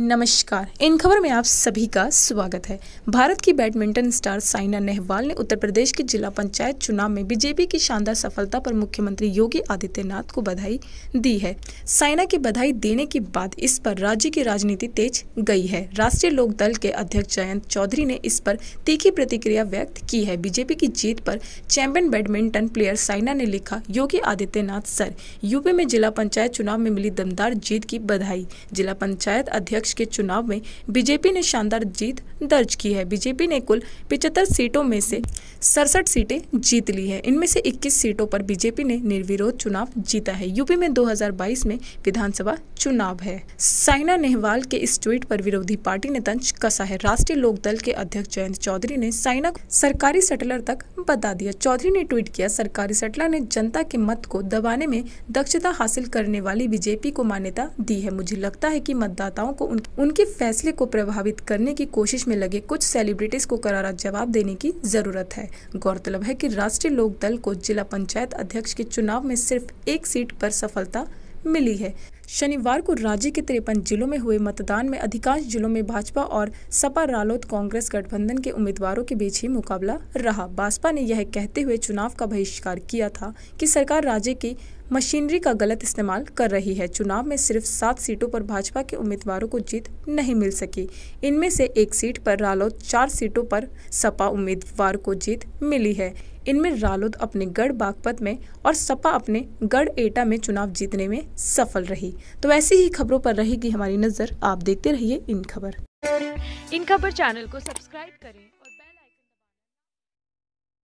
नमस्कार इन खबर में आप सभी का स्वागत है भारत की बैडमिंटन स्टार साइना नेहवाल ने उत्तर प्रदेश के जिला पंचायत चुनाव में बीजेपी की शानदार सफलता पर मुख्यमंत्री योगी आदित्यनाथ को बधाई दी है साइना की बधाई देने के बाद इस पर राज्य की राजनीति तेज गई है राष्ट्रीय लोक दल के अध्यक्ष जयंत चौधरी ने इस पर तीखी प्रतिक्रिया व्यक्त की है बीजेपी की जीत पर चैंपियन बैडमिंटन प्लेयर साइना ने लिखा योगी आदित्यनाथ सर यूपी में जिला पंचायत चुनाव में मिली दमदार जीत की बधाई जिला पंचायत अध्यक्ष अध्यक्ष के चुनाव में बीजेपी ने शानदार जीत दर्ज की है बीजेपी ने कुल पिचहत्तर सीटों में से सड़सठ सीटें जीत ली है इनमें से 21 सीटों पर बीजेपी ने निर्विरोध चुनाव जीता है यूपी में 2022 में विधानसभा चुनाव है साइना नेहवाल के इस ट्वीट पर विरोधी पार्टी ने तंज कसा है राष्ट्रीय लोकदल के अध्यक्ष जयंत चौधरी ने साइना को सरकारी सेटलर तक बता दिया चौधरी ने ट्वीट किया सरकारी सेटलर ने जनता के मत को दबाने में दक्षता हासिल करने वाली बीजेपी को मान्यता दी है मुझे लगता है की मतदाताओं को उन, उनके फैसले को प्रभावित करने की कोशिश में लगे कुछ सेलिब्रिटीज़ को करारा जवाब देने की ज़रूरत है गौरतलब है कि राष्ट्रीय लोक दल को जिला पंचायत अध्यक्ष के चुनाव में सिर्फ एक सीट पर सफलता मिली है शनिवार को राज्य के तिरपन जिलों में हुए मतदान में अधिकांश जिलों में भाजपा और सपा रालोद कांग्रेस गठबंधन के उम्मीदवारों के बीच ही मुकाबला रहा भाजपा ने यह कहते हुए चुनाव का बहिष्कार किया था कि सरकार राज्य की मशीनरी का गलत इस्तेमाल कर रही है चुनाव में सिर्फ सात सीटों पर भाजपा के उम्मीदवारों को जीत नहीं मिल सकी इनमें से एक सीट पर रालोद चार सीटों पर सपा उम्मीदवार को जीत मिली है इनमें रालोद अपने गढ़ बागपत में और सपा अपने गढ़ एटा में चुनाव जीतने में सफल रही तो ऐसी ही खबरों पर रहेगी हमारी नज़र आप देखते रहिए इन खबर इन खबर चैनल को सब्सक्राइब करें